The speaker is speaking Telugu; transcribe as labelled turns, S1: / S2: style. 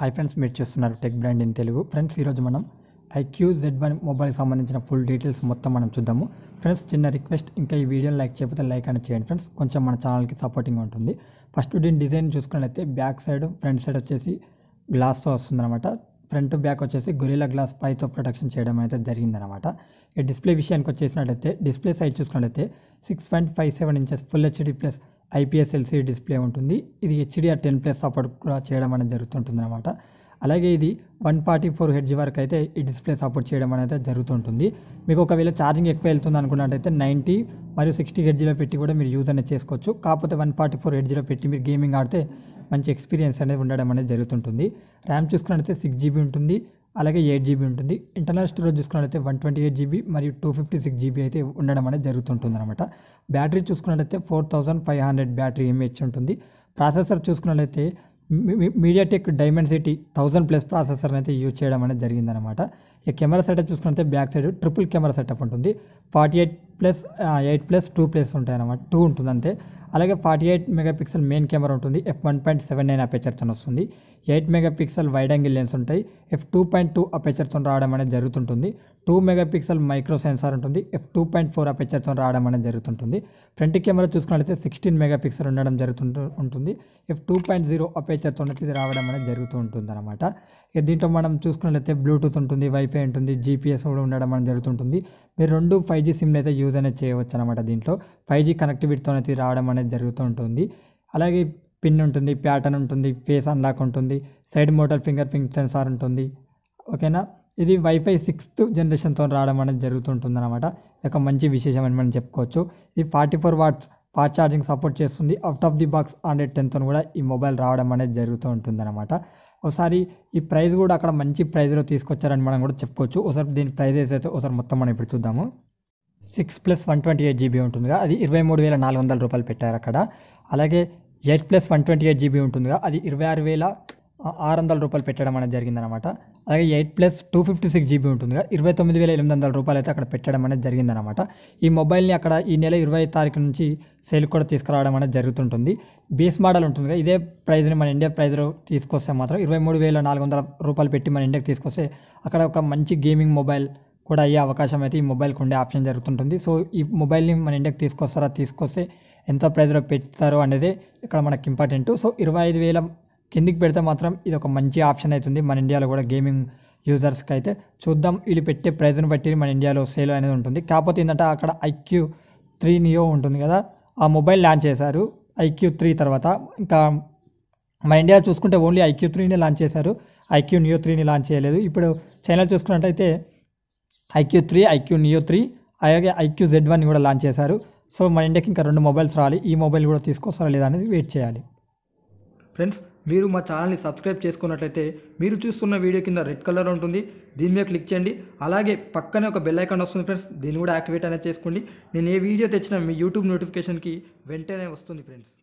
S1: హాయ్ ఫ్రెండ్స్ మీరు చేస్తున్నారు tech brand in Telugu friends ఈరోజు మనం ఐక్యూ జెడ్ వన్ మొబైల్కి సంబంధించిన ఫుల్ డీటెయిల్స్ మొత్తం మనం చూద్దాము ఫ్రెండ్స్ చిన్న రిక్వెస్ట్ ఇంకా ఈ వీడియోని లైక్ చేయకపోతే లైక్ అని చేయండి ఫ్రెండ్స్ కొంచెం మన ఛానల్కి సపోర్టింగ్ ఉంటుంది ఫస్ట్ దీని డిజైన్ చూసుకున్నట్లయితే బ్యాక్ సైడ్ ఫ్రంట్ సైడ్ వచ్చేసి గ్లాస్తో వస్తుందన్నమాట ఫ్రంట్ బ్యాక్ వచ్చేసి గొరిలా గ్లాస్ పైతో ప్రొటెక్షన్ చేయడం అయితే జరిగిందనమాట ఈ డిస్ప్లే విషయానికి వచ్చేసినట్లయితే డిస్ప్లే సైజ్ చూసుకున్నట్లయితే six point five seven inches full HD plus IPS LCD display ఉంటుంది ఇది హెచ్డిఆర్ టెన్ ప్లస్ సపోర్ట్ కూడా చేయడం అనేది జరుగుతుంటుంది అనమాట అలాగే ఇది వన్ ఫార్టీ ఫోర్ హెడ్జ్ వరకు అయితే ఈ డిస్ప్లే సపోర్ట్ చేయడం అనేది జరుగుతుంటుంది మీకు ఒకవేళ ఛార్జింగ్ ఎక్కువ వెళ్తుంది అనుకున్నట్టయితే నైంటీ మరియు సిక్స్టీ హెడ్జ్లో పెట్టి కూడా మీరు యూజ్ అనేది చేసుకోవచ్చు కాకపోతే వన్ ఫార్టీ ఫోర్ హెడ్జ్లో పెట్టి మీరు గేమింగ్ ఆడితే మంచి ఎక్స్పీరియన్స్ అనేది ఉండడం అనేది జరుగుతుంటుంది ర్యామ్ చూసుకున్నట్టయితే సిక్స్ జీబీ ఉంటుంది అలాగే ఎయిట్ జీబీ ఉంటుంది ఇంటర్నల్ స్టోరేజ్ చూసుకున్నట్లయితే వన్ ట్వంటీ ఎయిట్ జీబీ మరియు టూ ఫిఫ్టీ సిక్స్ జీబీ అయితే ఉండడం అనేది జరుగుతుంటుంది అనమాట బ్యాటరీ చూసుకున్నట్లయితే four thousand five hundred battery MH ఉంటుంది ప్రాసెసర్ చూసుకున్నట్లయితే MediaTek Dimensity thousand plus processor అయితే యూజ్ చేయడం అనేది జరిగిందనమాట ఈ కెమెరా సెటప్ చూసుకుంటే back side triple camera setup ఉంటుంది forty eight plus eight plus two plus ఉంటాయి అనమాట టూ ఉంటుంది అంతే అలాగే forty eight megapixel main camera ఉంటుంది F one point seven nine అపేచర్తో వస్తుంది eight megapixel wide angle lens ఉంటాయి ఎఫ్ టూ పాయింట్ టూ అపేచర్తో రావడం అనేది జరుగుతుంటుంది టూ మెగాపిక్సెల్ మైక్రో సెన్సార్ ఉంటుంది ఎఫ్ టూ పాయింట్ ఫోర్ అపెచర్తో రావడం అనేది జరుగుతుంటుంది ఫ్రంట్ కెమెరా చూసుకున్నట్లయితే సిక్స్టీన్ మెగాపిక్సెల్ ఉండడం జరుగుతుంటు ఉంటుంది ఎఫ్ టూ పాయింట్ జీరో అపెచర్తో ఇది రావడం అనేది జరుగుతూ ఉంటుంది అనమాట దీంట్లో మనం చూసుకున్నట్లయితే బ్లూటూత్ ఉంటుంది వైఫై ఉంటుంది జీపీఎస్ కూడా ఉండడం అనేది జరుగుతుంటుంది మీరు రెండు ఫైవ్ జీ సిమ్లు అయితే యూజ్ అనేది చేయవచ్చు అనమాట దీంట్లో ఫైవ్ జీ కనెక్టివిటీతో అయితే రావడం అనేది జరుగుతూ ఉంటుంది అలాగే పిన్ ఉంటుంది ప్యాటర్న్ ఉంటుంది ఫేస్ అన్లాక్ ఉంటుంది side motor fingerprint sensor ఉంటుంది ఓకేనా ఇది వైఫై సిక్స్త్ జనరేషన్తో రావడం అనేది జరుగుతుంటుంది అనమాట ఒక మంచి విశేషం అని మనం చెప్పుకోవచ్చు ఇది forty four watts fast charging support చేస్తుంది out of the box hundred టెన్తో కూడా ఈ మొబైల్ రావడం అనేది జరుగుతూ ఉంటుంది అనమాట ఒకసారి ఈ ప్రైస్ కూడా అక్కడ మంచి ప్రైస్లో తీసుకొచ్చారని మనం కూడా చెప్పుకోవచ్చు ఒకసారి దీని ప్రైజెస్ అయితే ఒకసారి మొత్తం మనం ఇప్పుడు చూద్దాము six plus one twenty eight GB ఉంటుందిగా అది ఇరవై మూడు వేల నాలుగు వందల రూపాయలు పెట్టారు అక్కడ అలాగే eight plus one twenty eight GB ఉంటుందిగా అది ఇరవై ఆరు వేల ఆరు వందల రూపాయలు పెట్టడం అనేది జరిగిందనమాట అలాగే eight plus two fifty six GB ఉంటుంది ఇరవై తొమ్మిది వేల ఎనిమిది వందల రూపాయలు అయితే అక్కడ పెట్టడం అనేది జరిగిందనమాట ఈ మొబైల్ని అక్కడ ఈ నెల ఇరవై తారీఖు నుంచి సేల్ కూడా తీసుకురావడం అనేది జరుగుతుంటుంది బేస్ మోడల్ కదా ఇదే ప్రైజ్ని మన ఇండియా ప్రైజ్లో తీసుకొస్తే మాత్రం ఇరవై మూడు వేల నాలుగు వందల రూపాయలు పెట్టి మన ఇండియాకి తీసుకొస్తే అక్కడ ఒక మంచి గేమింగ్ మొబైల్ కూడా అయ్యే అవకాశం అయితే ఈ మొబైల్కి ఉండే ఆప్షన్ జరుగుతుంటుంది సో ఈ మొబైల్ని మన ఇండియాకి తీసుకొస్తారా తీసుకొస్తే ఎంత ప్రైజ్లో పెడతారో అనేది ఇక్కడ మనకి ఇంపార్టెంట్ సో ఇరవై ఐదు వేల కిందికి పెడితే మాత్రం ఇది ఒక మంచి ఆప్షన్ అవుతుంది మన ఇండియాలో కూడా గేమింగ్ యూజర్స్కి అయితే చూద్దాం వీళ్ళు పెట్టే ప్రైజ్ను బట్టి మన ఇండియాలో సేల్ అనేది ఉంటుంది కాకపోతే ఏంటంటే అక్కడ ఐక్యూ త్రీ నియో ఉంటుంది కదా ఆ మొబైల్ లాంచ్ చేశారు ఐక్యూ త్రీ తర్వాత ఇంకా మన ఇండియా చూసుకుంటే ఓన్లీ ఐక్యూ త్రీని లాంచ్ చేశారు ఐక్యూ నియో త్రీని లాంచ్ చేయలేదు ఇప్పుడు చైనాలు చూసుకున్నట్టయితే iQOO three iQOO Neo three అలాగే ఐక్యూ జెడ్ వన్ కూడా లాంచ్ చేశారు సో మన ఇండియాకి ఇంకా రెండు మొబైల్స్ రావాలి ఈ మొబైల్ కూడా తీసుకొస్తారా లేదా అనేది వెయిట్ చేయాలి ఫ్రెండ్స్ మీరు మా ఛానల్ని సబ్స్క్రైబ్ చేసుకున్నట్లయితే మీరు చూస్తున్న వీడియో కింద రెడ్ కలర్ ఉంటుంది దీని మీద క్లిక్ చేయండి అలాగే పక్కనే ఒక బెల్ ఐకాన్ వస్తుంది ఫ్రెండ్స్ దీన్ని కూడా యాక్టివేట్ అనేది చేసుకోండి నేను ఏ వీడియో తెచ్చినా మీ యూట్యూబ్ నోటిఫికేషన్కి వెంటనే వస్తుంది ఫ్రెండ్స్